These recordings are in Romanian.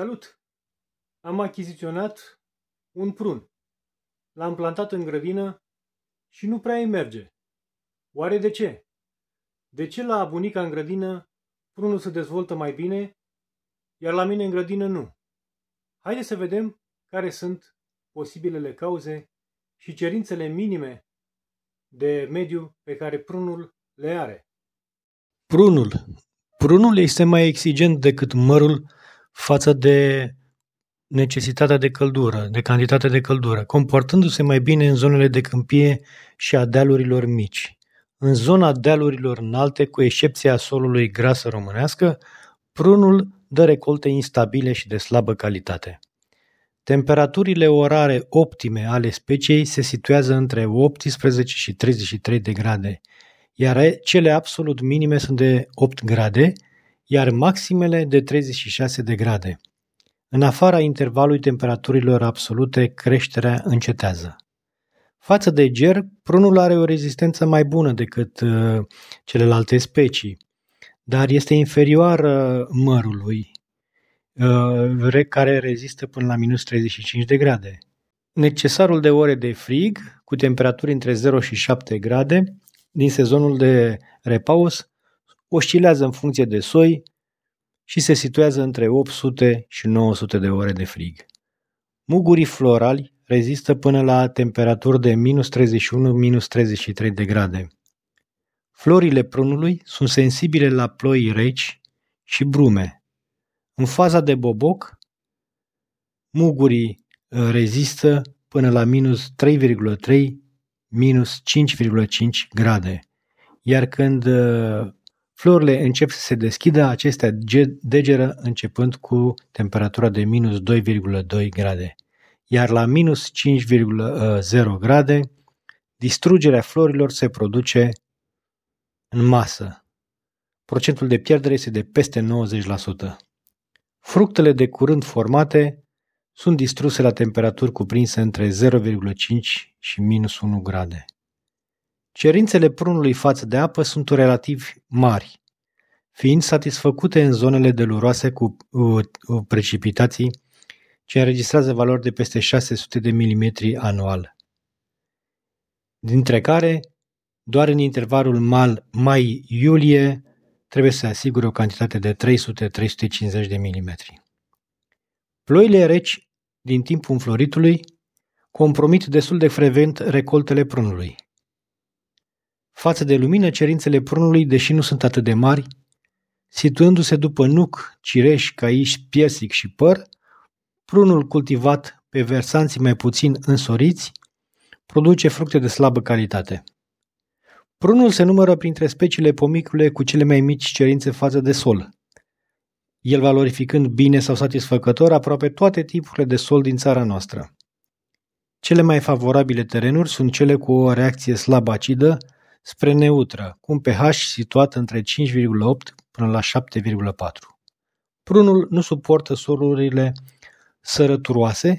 Salut! Am achiziționat un prun. L-am plantat în grădină și nu prea îi merge. Oare de ce? De ce la bunica în grădină prunul se dezvoltă mai bine, iar la mine în grădină nu? Haideți să vedem care sunt posibilele cauze și cerințele minime de mediu pe care prunul le are. Prunul. Prunul este mai exigent decât mărul față de necesitatea de căldură, de cantitatea de căldură, comportându-se mai bine în zonele de câmpie și a dealurilor mici. În zona dealurilor înalte, cu excepția solului grasă românească, prunul dă recolte instabile și de slabă calitate. Temperaturile orare optime ale speciei se situează între 18 și 33 de grade, iar cele absolut minime sunt de 8 grade, iar maximele de 36 de grade. În afara intervalului temperaturilor absolute, creșterea încetează. Față de ger, prunul are o rezistență mai bună decât uh, celelalte specii, dar este inferioară mărului, uh, care rezistă până la minus 35 de grade. Necesarul de ore de frig, cu temperaturi între 0 și 7 grade, din sezonul de repaus, oscilează în funcție de soi și se situează între 800 și 900 de ore de frig. Mugurii florali rezistă până la temperaturi de minus 31-33 de grade. Florile prunului sunt sensibile la ploi reci și brume. În faza de boboc, mugurii uh, rezistă până la minus 3,3 minus 5,5 grade. Iar când uh, Florile încep să se deschidă, acestea degeră începând cu temperatura de minus 2,2 grade. Iar la minus 5,0 uh, grade, distrugerea florilor se produce în masă. Procentul de pierdere este de peste 90%. Fructele de curând formate sunt distruse la temperaturi cuprinse între 0,5 și minus 1 grade. Cerințele prunului față de apă sunt relativ mari, fiind satisfăcute în zonele deluroase cu uh, uh precipitații ce înregistrează valori de peste 600 de mm anual, dintre care doar în intervalul mal mai-iulie trebuie să asigure o cantitate de 300-350 de mm. Ploile reci din timpul înfloritului compromit destul de frecvent recoltele prunului. Față de lumină, cerințele prunului, deși nu sunt atât de mari, situându-se după nuc, cireș, caiș, piersic și păr, prunul cultivat pe versanții mai puțin însoriți produce fructe de slabă calitate. Prunul se numără printre speciile pomicule cu cele mai mici cerințe față de sol, el valorificând bine sau satisfăcător aproape toate tipurile de sol din țara noastră. Cele mai favorabile terenuri sunt cele cu o reacție slabă acidă, spre neutră, cu un pH situat între 5,8 până la 7,4. Prunul nu suportă solurile sărăturoase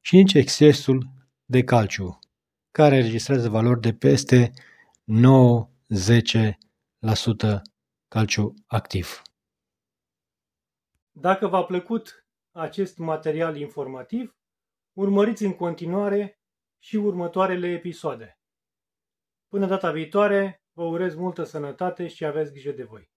și nici excesul de calciu, care registrează valori de peste 9-10% calciu activ. Dacă v-a plăcut acest material informativ, urmăriți în continuare și următoarele episoade. Până data viitoare, vă urez multă sănătate și aveți grijă de voi.